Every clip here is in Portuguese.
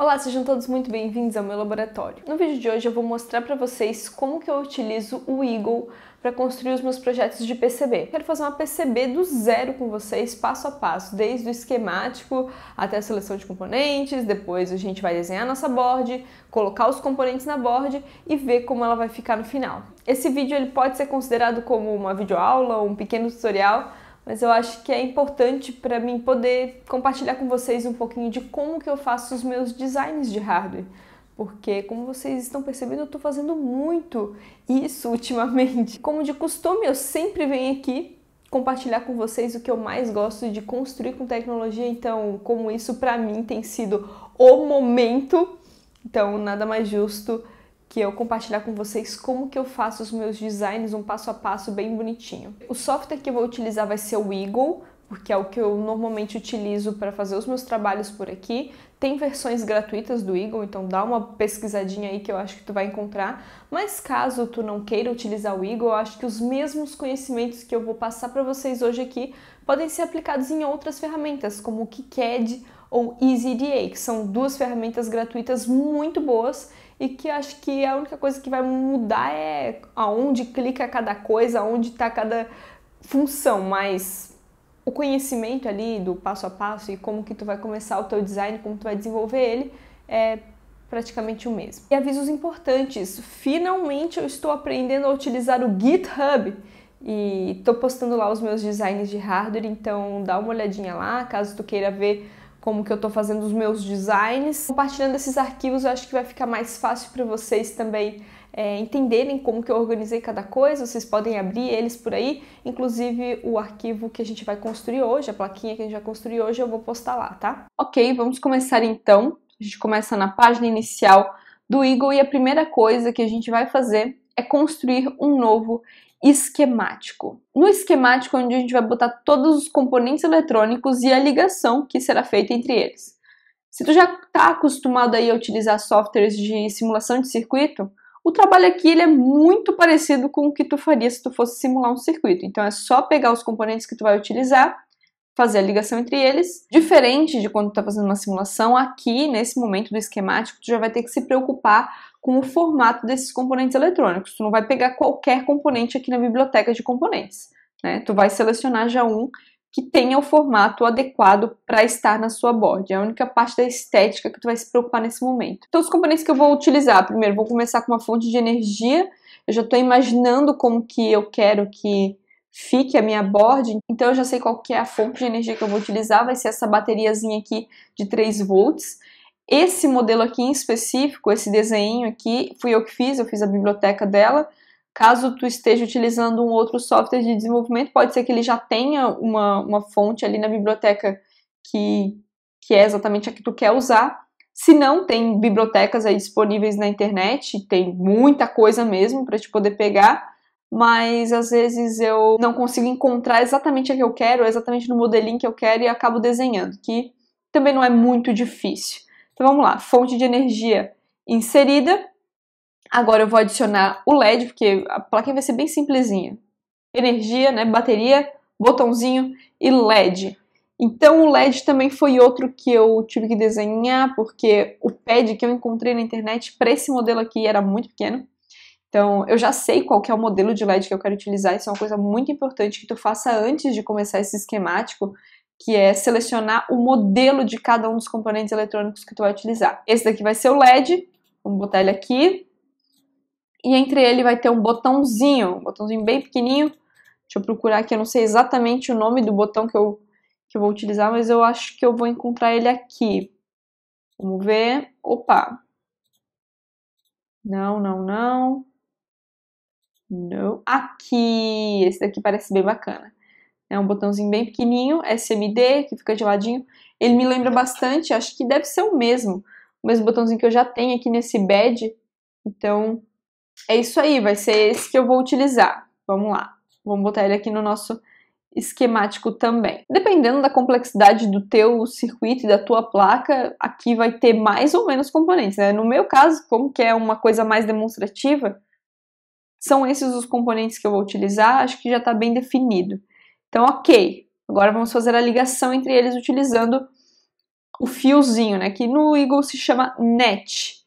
Olá, sejam todos muito bem-vindos ao meu laboratório. No vídeo de hoje eu vou mostrar para vocês como que eu utilizo o Eagle para construir os meus projetos de PCB. Quero fazer uma PCB do zero com vocês, passo a passo, desde o esquemático até a seleção de componentes, depois a gente vai desenhar nossa board, colocar os componentes na board e ver como ela vai ficar no final. Esse vídeo ele pode ser considerado como uma videoaula ou um pequeno tutorial, mas eu acho que é importante para mim poder compartilhar com vocês um pouquinho de como que eu faço os meus designs de hardware, porque como vocês estão percebendo, eu estou fazendo muito isso ultimamente. Como de costume, eu sempre venho aqui compartilhar com vocês o que eu mais gosto de construir com tecnologia, então como isso para mim tem sido o momento, então nada mais justo que é eu compartilhar com vocês como que eu faço os meus designs um passo a passo bem bonitinho. O software que eu vou utilizar vai ser o Eagle, porque é o que eu normalmente utilizo para fazer os meus trabalhos por aqui. Tem versões gratuitas do Eagle, então dá uma pesquisadinha aí que eu acho que tu vai encontrar. Mas caso tu não queira utilizar o Eagle, eu acho que os mesmos conhecimentos que eu vou passar para vocês hoje aqui podem ser aplicados em outras ferramentas, como o KiCad ou EasyDA, que são duas ferramentas gratuitas muito boas e que acho que a única coisa que vai mudar é aonde clica cada coisa, aonde está cada função, mas o conhecimento ali do passo a passo e como que tu vai começar o teu design, como tu vai desenvolver ele, é praticamente o mesmo. E avisos importantes, finalmente eu estou aprendendo a utilizar o GitHub e estou postando lá os meus designs de hardware, então dá uma olhadinha lá, caso tu queira ver como que eu estou fazendo os meus designs. Compartilhando esses arquivos, eu acho que vai ficar mais fácil para vocês também é, entenderem como que eu organizei cada coisa. Vocês podem abrir eles por aí, inclusive o arquivo que a gente vai construir hoje, a plaquinha que a gente vai construir hoje, eu vou postar lá, tá? Ok, vamos começar então. A gente começa na página inicial do Eagle e a primeira coisa que a gente vai fazer é construir um novo esquemático. No esquemático, onde a gente vai botar todos os componentes eletrônicos e a ligação que será feita entre eles. Se tu já está acostumado aí a utilizar softwares de simulação de circuito, o trabalho aqui ele é muito parecido com o que tu faria se tu fosse simular um circuito. Então é só pegar os componentes que tu vai utilizar fazer a ligação entre eles. Diferente de quando está fazendo uma simulação, aqui nesse momento do esquemático, tu já vai ter que se preocupar com o formato desses componentes eletrônicos. Tu não vai pegar qualquer componente aqui na biblioteca de componentes. Né? Tu vai selecionar já um que tenha o formato adequado para estar na sua board. É a única parte da estética que tu vai se preocupar nesse momento. Então, os componentes que eu vou utilizar, primeiro, vou começar com uma fonte de energia. Eu já estou imaginando como que eu quero que fique a minha board. Então eu já sei qual que é a fonte de energia que eu vou utilizar, vai ser essa bateriazinha aqui de 3 volts. Esse modelo aqui em específico, esse desenho aqui, fui eu que fiz, eu fiz a biblioteca dela. Caso tu esteja utilizando um outro software de desenvolvimento, pode ser que ele já tenha uma, uma fonte ali na biblioteca que, que é exatamente a que tu quer usar. Se não, tem bibliotecas aí disponíveis na internet, tem muita coisa mesmo para te poder pegar mas às vezes eu não consigo encontrar exatamente a que eu quero, exatamente no modelinho que eu quero e acabo desenhando, que também não é muito difícil. Então vamos lá, fonte de energia inserida. Agora eu vou adicionar o LED, porque a plaquinha vai ser bem simplesinha. Energia, né, bateria, botãozinho e LED. Então o LED também foi outro que eu tive que desenhar, porque o pad que eu encontrei na internet para esse modelo aqui era muito pequeno. Então, eu já sei qual que é o modelo de LED que eu quero utilizar, isso é uma coisa muito importante que tu faça antes de começar esse esquemático, que é selecionar o modelo de cada um dos componentes eletrônicos que tu vai utilizar. Esse daqui vai ser o LED, vamos botar ele aqui, e entre ele vai ter um botãozinho, um botãozinho bem pequenininho, deixa eu procurar aqui, eu não sei exatamente o nome do botão que eu, que eu vou utilizar, mas eu acho que eu vou encontrar ele aqui. Vamos ver, opa, não, não, não, não. Aqui! Esse daqui parece bem bacana. É um botãozinho bem pequenininho, SMD, que fica de ladinho. Ele me lembra bastante, acho que deve ser o mesmo. O mesmo botãozinho que eu já tenho aqui nesse bed. Então, é isso aí, vai ser esse que eu vou utilizar. Vamos lá. Vamos botar ele aqui no nosso esquemático também. Dependendo da complexidade do teu circuito e da tua placa, aqui vai ter mais ou menos componentes, né? No meu caso, como que é uma coisa mais demonstrativa, são esses os componentes que eu vou utilizar, acho que já está bem definido. Então, ok, agora vamos fazer a ligação entre eles utilizando o fiozinho, né, que no Eagle se chama net.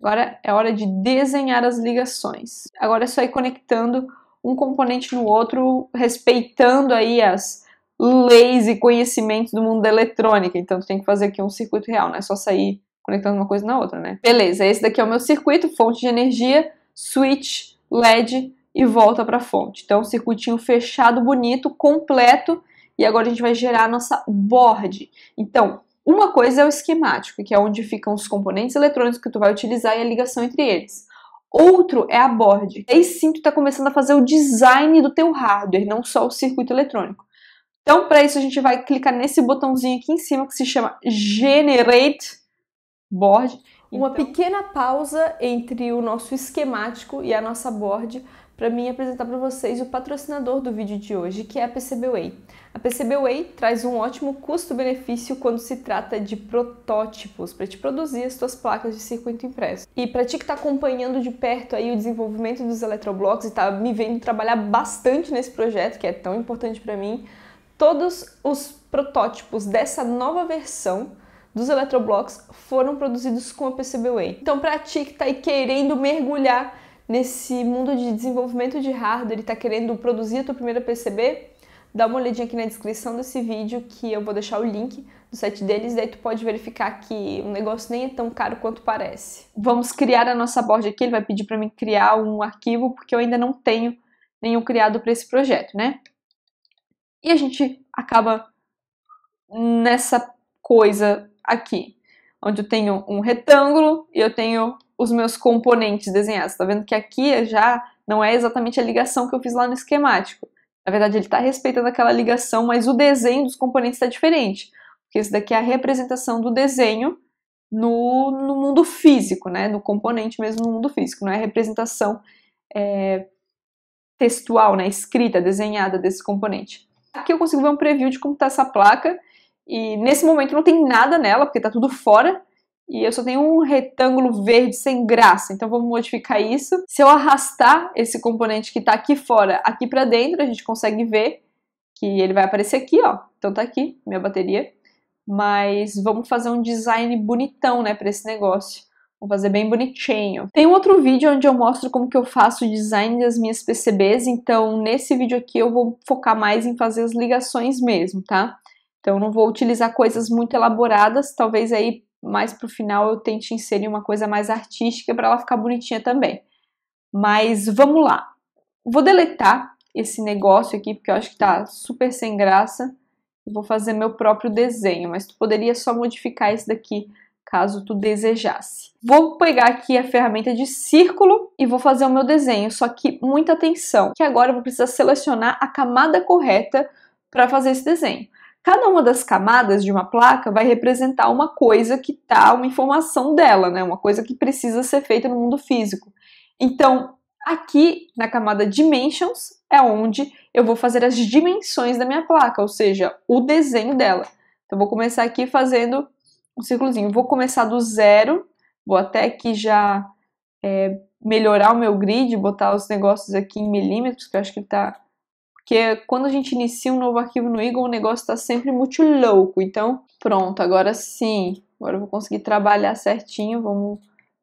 Agora é hora de desenhar as ligações. Agora é só ir conectando um componente no outro, respeitando aí as leis e conhecimentos do mundo da eletrônica. Então tu tem que fazer aqui um circuito real, não é só sair conectando uma coisa na outra, né? Beleza, esse daqui é o meu circuito, fonte de energia, switch LED e volta para a fonte. Então, circuitinho fechado, bonito, completo. E agora a gente vai gerar a nossa board. Então, uma coisa é o esquemático, que é onde ficam os componentes eletrônicos que tu vai utilizar e a ligação entre eles. Outro é a board. Aí sim tu está começando a fazer o design do teu hardware, não só o circuito eletrônico. Então, para isso, a gente vai clicar nesse botãozinho aqui em cima que se chama Generate Board uma então... pequena pausa entre o nosso esquemático e a nossa board para mim apresentar para vocês o patrocinador do vídeo de hoje, que é a PCBWay. A PCBWay traz um ótimo custo-benefício quando se trata de protótipos, para te produzir as suas placas de circuito impresso. E para ti que está acompanhando de perto aí o desenvolvimento dos eletroblocos e está me vendo trabalhar bastante nesse projeto, que é tão importante para mim, todos os protótipos dessa nova versão dos eletroblocks foram produzidos com a PCBWay. Então, para ti que está querendo mergulhar nesse mundo de desenvolvimento de hardware e está querendo produzir a tua primeira PCB, dá uma olhadinha aqui na descrição desse vídeo que eu vou deixar o link do site deles, daí tu pode verificar que o negócio nem é tão caro quanto parece. Vamos criar a nossa board aqui, ele vai pedir para mim criar um arquivo porque eu ainda não tenho nenhum criado para esse projeto, né? E a gente acaba nessa coisa aqui, onde eu tenho um retângulo e eu tenho os meus componentes desenhados. Tá vendo que aqui já não é exatamente a ligação que eu fiz lá no esquemático. Na verdade, ele está respeitando aquela ligação, mas o desenho dos componentes está diferente. Porque isso daqui é a representação do desenho no, no, mundo físico, né? No componente mesmo no mundo físico. Não é a representação é, textual, né? Escrita, desenhada desse componente. Aqui eu consigo ver um preview de como está essa placa e nesse momento não tem nada nela, porque tá tudo fora. E eu só tenho um retângulo verde sem graça, então vamos modificar isso. Se eu arrastar esse componente que tá aqui fora, aqui para dentro, a gente consegue ver que ele vai aparecer aqui, ó. Então tá aqui, minha bateria. Mas vamos fazer um design bonitão, né, para esse negócio. Vou fazer bem bonitinho. Tem um outro vídeo onde eu mostro como que eu faço o design das minhas PCBs, então nesse vídeo aqui eu vou focar mais em fazer as ligações mesmo, tá? Então não vou utilizar coisas muito elaboradas, talvez aí mais para o final eu tente inserir uma coisa mais artística para ela ficar bonitinha também. Mas vamos lá. Vou deletar esse negócio aqui porque eu acho que está super sem graça. Vou fazer meu próprio desenho, mas tu poderia só modificar esse daqui caso tu desejasse. Vou pegar aqui a ferramenta de círculo e vou fazer o meu desenho, só que muita atenção, que agora eu vou precisar selecionar a camada correta para fazer esse desenho. Cada uma das camadas de uma placa vai representar uma coisa que está, uma informação dela, né? Uma coisa que precisa ser feita no mundo físico. Então, aqui na camada Dimensions é onde eu vou fazer as dimensões da minha placa, ou seja, o desenho dela. Então, vou começar aqui fazendo um círculozinho. Vou começar do zero, vou até aqui já é, melhorar o meu grid, botar os negócios aqui em milímetros, que eu acho que tá porque quando a gente inicia um novo arquivo no Eagle, o negócio está sempre muito louco. Então, pronto, agora sim. Agora eu vou conseguir trabalhar certinho. Vamos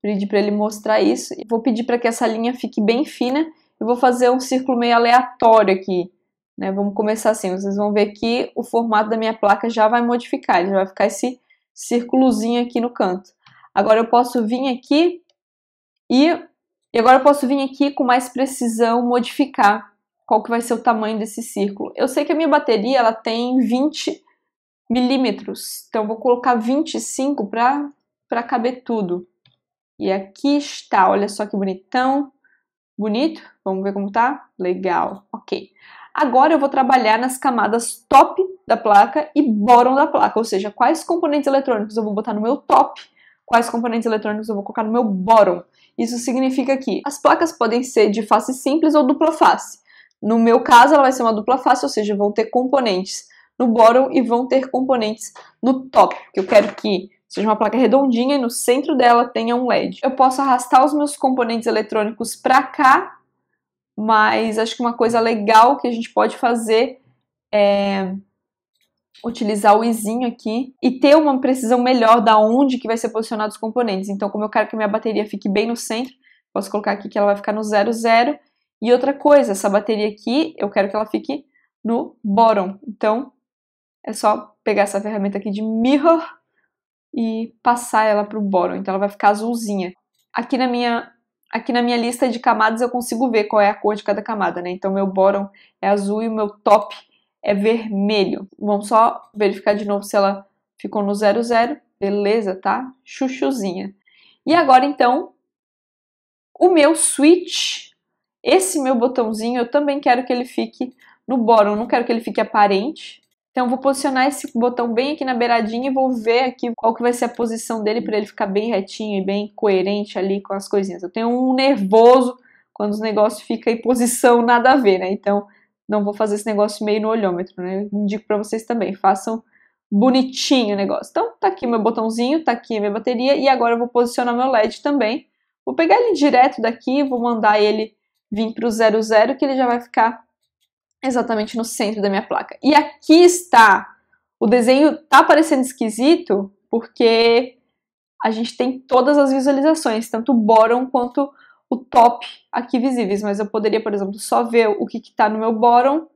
pedir para ele mostrar isso. vou pedir para que essa linha fique bem fina. Eu vou fazer um círculo meio aleatório aqui. Né? Vamos começar assim. Vocês vão ver que o formato da minha placa já vai modificar. Ele vai ficar esse círculozinho aqui no canto. Agora eu posso vir aqui e, e agora eu posso vir aqui com mais precisão modificar qual que vai ser o tamanho desse círculo. Eu sei que a minha bateria ela tem 20 milímetros, então vou colocar 25 para caber tudo. E aqui está, olha só que bonitão, bonito, vamos ver como tá? Legal, ok. Agora eu vou trabalhar nas camadas top da placa e bottom da placa, ou seja, quais componentes eletrônicos eu vou botar no meu top, quais componentes eletrônicos eu vou colocar no meu bottom. Isso significa que as placas podem ser de face simples ou dupla face. No meu caso, ela vai ser uma dupla face, ou seja, vão ter componentes no bottom e vão ter componentes no top, que eu quero que seja uma placa redondinha e no centro dela tenha um LED. Eu posso arrastar os meus componentes eletrônicos para cá, mas acho que uma coisa legal que a gente pode fazer é utilizar o izinho aqui e ter uma precisão melhor da onde que vai ser posicionado os componentes. Então, como eu quero que minha bateria fique bem no centro, posso colocar aqui que ela vai ficar no 00 e outra coisa, essa bateria aqui, eu quero que ela fique no bottom. Então, é só pegar essa ferramenta aqui de mirror e passar ela para o bottom. Então, ela vai ficar azulzinha. Aqui na minha aqui na minha lista de camadas eu consigo ver qual é a cor de cada camada, né? Então, meu bottom é azul e o meu top é vermelho. Vamos só verificar de novo se ela ficou no 00. Beleza, tá? Chuchuzinha. E agora, então, o meu switch esse meu botãozinho eu também quero que ele fique no bottom, eu não quero que ele fique aparente. Então eu vou posicionar esse botão bem aqui na beiradinha e vou ver aqui qual que vai ser a posição dele para ele ficar bem retinho e bem coerente ali com as coisinhas. Eu tenho um nervoso quando os negócios ficam em posição nada a ver, né? Então não vou fazer esse negócio meio no olhômetro, né? Eu indico para vocês também, façam bonitinho o negócio. Então tá aqui meu botãozinho, tá aqui minha bateria e agora eu vou posicionar meu LED também. Vou pegar ele direto daqui, vou mandar ele vim para o 00, que ele já vai ficar exatamente no centro da minha placa. E aqui está. O desenho está parecendo esquisito, porque a gente tem todas as visualizações, tanto o bottom quanto o top aqui visíveis, mas eu poderia, por exemplo, só ver o que está no meu bottom,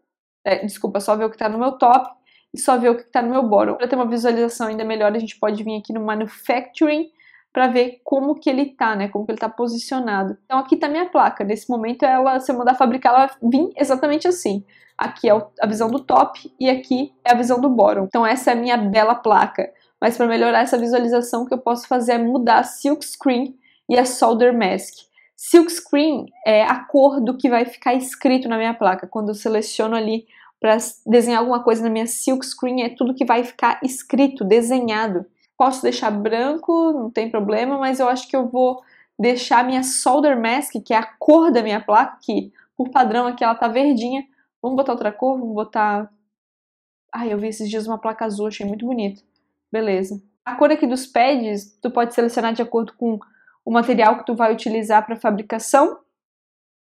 é, desculpa, só ver o que está no meu top e só ver o que está no meu bottom. Para ter uma visualização ainda melhor, a gente pode vir aqui no Manufacturing para ver como que ele tá, né? Como que ele tá posicionado. Então aqui tá minha placa. Nesse momento ela, se eu mandar fabricar, ela vai vir exatamente assim. Aqui é a visão do top e aqui é a visão do bottom. Então essa é a minha bela placa. Mas para melhorar essa visualização, o que eu posso fazer é mudar a silk screen e a solder mask. Silk screen é a cor do que vai ficar escrito na minha placa. Quando eu seleciono ali para desenhar alguma coisa na minha silk screen, é tudo que vai ficar escrito, desenhado. Posso deixar branco, não tem problema, mas eu acho que eu vou deixar a minha solder mask, que é a cor da minha placa, que por padrão aqui ela tá verdinha. Vamos botar outra cor, vamos botar... Ai, eu vi esses dias uma placa azul, achei muito bonito. Beleza. A cor aqui dos pads, tu pode selecionar de acordo com o material que tu vai utilizar para fabricação.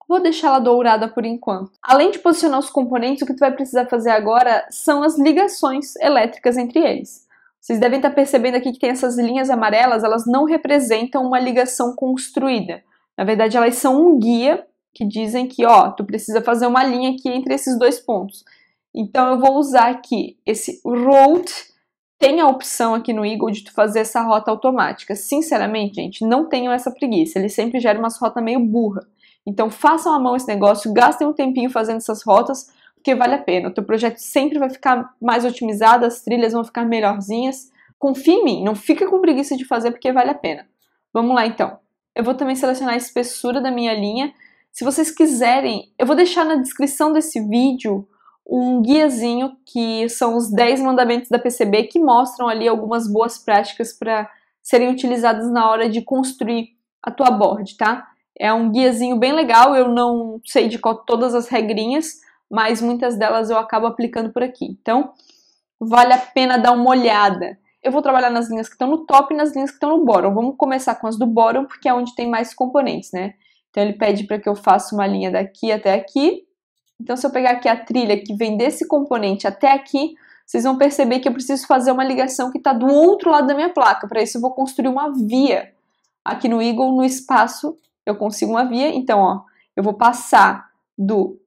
Vou deixar ela dourada por enquanto. Além de posicionar os componentes, o que tu vai precisar fazer agora são as ligações elétricas entre eles. Vocês devem estar tá percebendo aqui que tem essas linhas amarelas, elas não representam uma ligação construída. Na verdade, elas são um guia que dizem que, ó, tu precisa fazer uma linha aqui entre esses dois pontos. Então eu vou usar aqui esse road, tem a opção aqui no Eagle de tu fazer essa rota automática. Sinceramente, gente, não tenham essa preguiça, ele sempre gera umas rotas meio burra. Então façam à mão esse negócio, gastem um tempinho fazendo essas rotas, porque vale a pena. O teu projeto sempre vai ficar mais otimizado, as trilhas vão ficar melhorzinhas. Confie em mim, não fica com preguiça de fazer porque vale a pena. Vamos lá então. Eu vou também selecionar a espessura da minha linha. Se vocês quiserem, eu vou deixar na descrição desse vídeo um guiazinho que são os 10 mandamentos da PCB que mostram ali algumas boas práticas para serem utilizadas na hora de construir a tua board, tá? É um guiazinho bem legal, eu não sei de qual todas as regrinhas, mas muitas delas eu acabo aplicando por aqui. Então, vale a pena dar uma olhada. Eu vou trabalhar nas linhas que estão no top e nas linhas que estão no bottom. Vamos começar com as do bottom, porque é onde tem mais componentes, né? Então ele pede para que eu faça uma linha daqui até aqui. Então se eu pegar aqui a trilha que vem desse componente até aqui, vocês vão perceber que eu preciso fazer uma ligação que está do outro lado da minha placa. Para isso eu vou construir uma via. Aqui no Eagle, no espaço, eu consigo uma via. Então, ó, eu vou passar do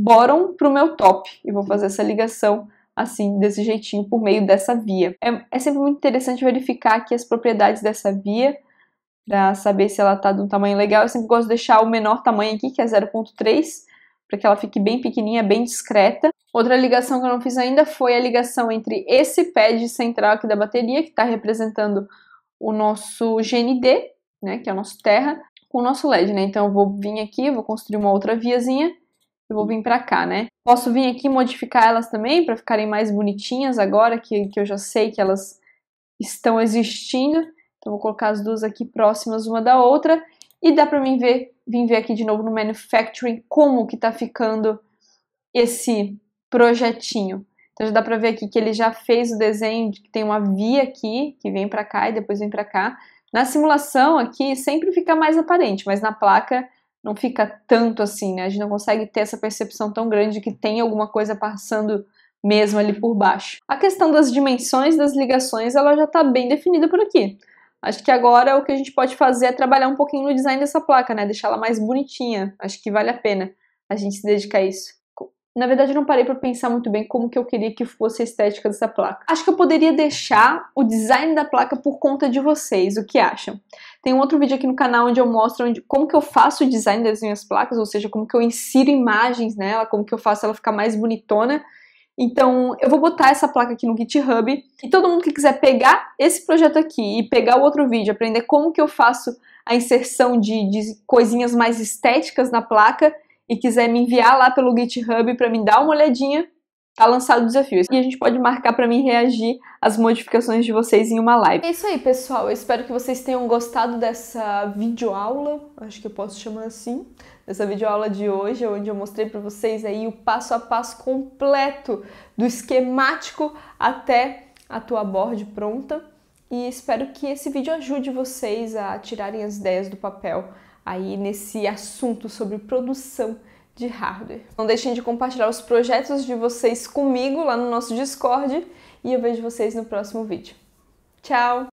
bóron para o meu top e vou fazer essa ligação assim, desse jeitinho, por meio dessa via. É, é sempre muito interessante verificar aqui as propriedades dessa via para saber se ela está de um tamanho legal. Eu sempre gosto de deixar o menor tamanho aqui, que é 0.3, para que ela fique bem pequenininha, bem discreta. Outra ligação que eu não fiz ainda foi a ligação entre esse pad central aqui da bateria, que está representando o nosso GND, né, que é o nosso terra, com o nosso LED, né? Então eu vou vir aqui, vou construir uma outra viazinha eu vou vir para cá, né? Posso vir aqui modificar elas também para ficarem mais bonitinhas agora que, que eu já sei que elas estão existindo. Então, vou colocar as duas aqui próximas uma da outra. E dá para mim ver, vir ver aqui de novo no Manufacturing como que tá ficando esse projetinho. Então, já dá para ver aqui que ele já fez o desenho, que tem uma via aqui, que vem para cá e depois vem para cá. Na simulação aqui sempre fica mais aparente, mas na placa não fica tanto assim, né? A gente não consegue ter essa percepção tão grande que tem alguma coisa passando mesmo ali por baixo. A questão das dimensões das ligações, ela já está bem definida por aqui. Acho que agora o que a gente pode fazer é trabalhar um pouquinho no design dessa placa, né? Deixar ela mais bonitinha. Acho que vale a pena a gente se dedicar a isso. Na verdade, eu não parei para pensar muito bem como que eu queria que fosse a estética dessa placa. Acho que eu poderia deixar o design da placa por conta de vocês, o que acham? Tem um outro vídeo aqui no canal onde eu mostro onde, como que eu faço o design das minhas placas, ou seja, como que eu insiro imagens nela, como que eu faço ela ficar mais bonitona. Então, eu vou botar essa placa aqui no GitHub. E todo mundo que quiser pegar esse projeto aqui e pegar o outro vídeo, aprender como que eu faço a inserção de, de coisinhas mais estéticas na placa, e quiser me enviar lá pelo GitHub para me dar uma olhadinha, tá lançado o desafio. E a gente pode marcar para mim reagir às modificações de vocês em uma live. É isso aí, pessoal. Eu espero que vocês tenham gostado dessa videoaula, acho que eu posso chamar assim, dessa videoaula de hoje, onde eu mostrei para vocês aí o passo a passo completo do esquemático até a tua board pronta. E espero que esse vídeo ajude vocês a tirarem as ideias do papel aí nesse assunto sobre produção de hardware. Não deixem de compartilhar os projetos de vocês comigo lá no nosso Discord e eu vejo vocês no próximo vídeo. Tchau!